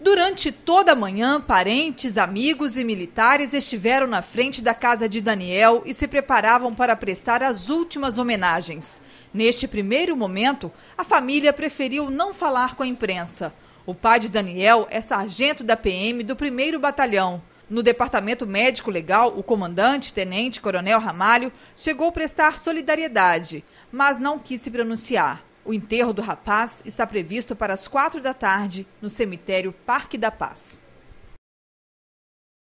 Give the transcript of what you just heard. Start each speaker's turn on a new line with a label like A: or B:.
A: Durante toda a manhã, parentes, amigos e militares estiveram na frente da casa de Daniel e se preparavam para prestar as últimas homenagens. Neste primeiro momento, a família preferiu não falar com a imprensa. O pai de Daniel é sargento da PM do 1 Batalhão. No departamento médico legal, o comandante, tenente coronel Ramalho, chegou a prestar solidariedade, mas não quis se pronunciar. O enterro do rapaz está previsto para as quatro da tarde no cemitério Parque da Paz.